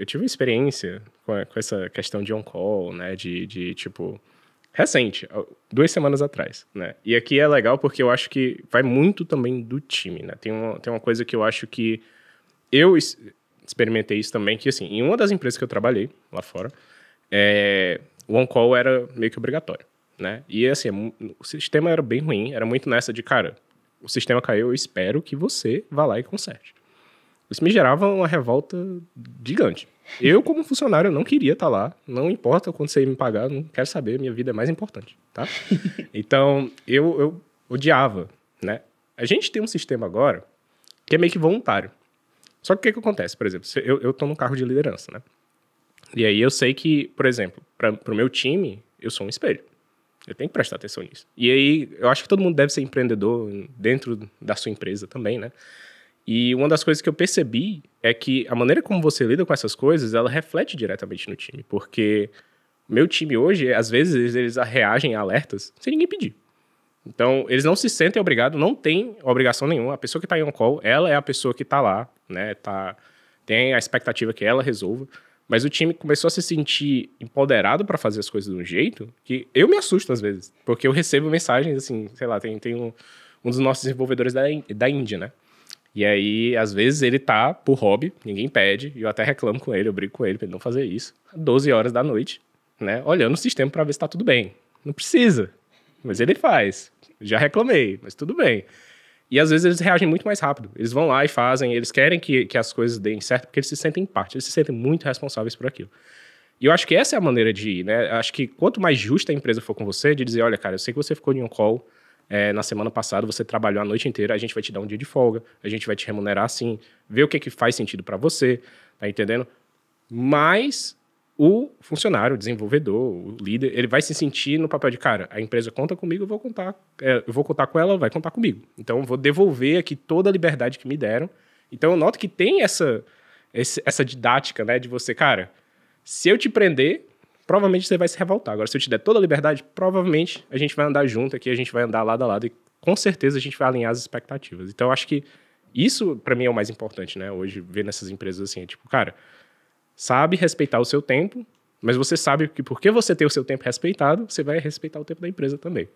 eu tive uma experiência com, a, com, essa questão de on-call, né? De, de, tipo. Recente, duas semanas atrás, né? E aqui é legal porque eu acho que vai muito também do time, né? Tem uma, tem uma coisa que eu acho que eu experimentei isso também, que assim, em uma das empresas que eu trabalhei lá fora, é, o on-call era meio que obrigatório, né? E assim, é o sistema era bem ruim, era muito nessa de, cara, o sistema caiu, eu espero que você vá lá e conserte. Isso me gerava uma revolta gigante. Eu, como funcionário, não queria estar tá lá. Não importa quando você me pagar, não quero saber, minha vida é mais importante, tá? Então, eu, eu odiava, né? A gente tem um sistema agora que é meio que voluntário. Só que o que, que acontece? Por exemplo, eu, eu tô num carro de liderança, né? E aí eu sei que, por exemplo, para o meu time, eu sou um espelho. Eu tenho que prestar atenção nisso. E aí, eu acho que todo mundo deve ser empreendedor dentro da sua empresa também, né? E uma das coisas que eu percebi é que a maneira como você lida com essas coisas, ela reflete diretamente no time, porque meu time hoje, às vezes, eles reagem a alertas sem ninguém pedir. Então, eles não se sentem obrigados, não tem obrigação nenhuma. A pessoa que está em on-call, ela é a pessoa que está lá, né? Tá, tem a expectativa que ela resolva. Mas o time começou a se sentir empoderado para fazer as coisas de um jeito que eu me assusto às vezes, porque eu recebo mensagens assim, sei lá, tem, tem um, um dos nossos desenvolvedores da, da Índia, né? E aí, às vezes, ele tá por hobby, ninguém pede, e eu até reclamo com ele, eu brigo com ele pra ele não fazer isso. 12 horas da noite, né? Olhando o sistema para ver se tá tudo bem. Não precisa, mas ele faz. Já reclamei, mas tudo bem. E às vezes eles reagem muito mais rápido. Eles vão lá e fazem, eles querem que, que as coisas deem certo, porque eles se sentem parte, eles se sentem muito responsáveis por aquilo. E eu acho que essa é a maneira de ir, né? Acho que quanto mais justa a empresa for com você, de dizer, olha, cara, eu sei que você ficou em um call é, na semana passada você trabalhou a noite inteira, a gente vai te dar um dia de folga, a gente vai te remunerar assim, ver o que, é que faz sentido para você, tá entendendo? Mas o funcionário, o desenvolvedor, o líder, ele vai se sentir no papel de cara, a empresa conta comigo, eu vou contar, é, eu vou contar com ela, vai contar comigo. Então eu vou devolver aqui toda a liberdade que me deram. Então eu noto que tem essa esse, essa didática, né, de você, cara, se eu te prender, provavelmente você vai se revoltar. Agora, se eu te der toda a liberdade, provavelmente a gente vai andar junto aqui, a gente vai andar lado a lado e com certeza a gente vai alinhar as expectativas. Então, eu acho que isso, para mim, é o mais importante, né? Hoje, ver nessas empresas assim, é tipo, cara, sabe respeitar o seu tempo, mas você sabe que porque você tem o seu tempo respeitado, você vai respeitar o tempo da empresa também.